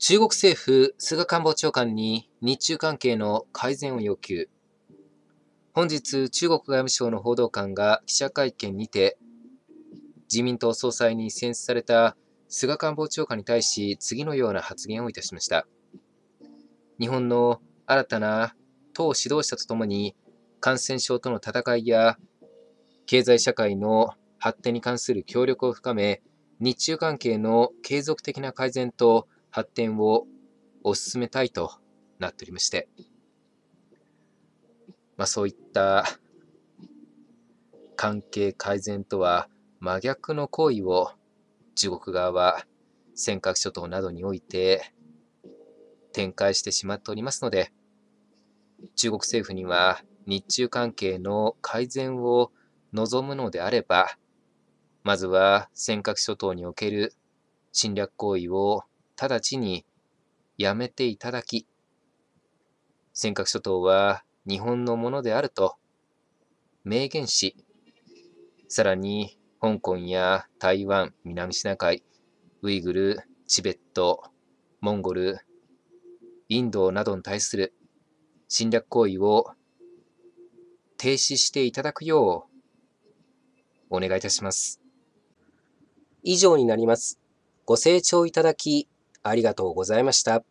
中国政府、菅官房長官に日中関係の改善を要求。本日、中国外務省の報道官が記者会見にて、自民党総裁に選出された菅官房長官に対し、次のような発言をいたしました。日本の新たな党指導者とともに、感染症との戦いや、経済社会の発展に関する協力を深め、日中関係の継続的な改善と発展を推し進めたいとなっておりまして、まあ、そういった関係改善とは真逆の行為を中国側は尖閣諸島などにおいて展開してしまっておりますので中国政府には日中関係の改善を望むのであればまずは尖閣諸島における侵略行為を直ちにやめていただき、尖閣諸島は日本のものであると明言し、さらに香港や台湾、南シナ海、ウイグル、チベット、モンゴル、インドなどに対する侵略行為を停止していただくようお願いいたします。以上になります。ご清聴いただきありがとうございました。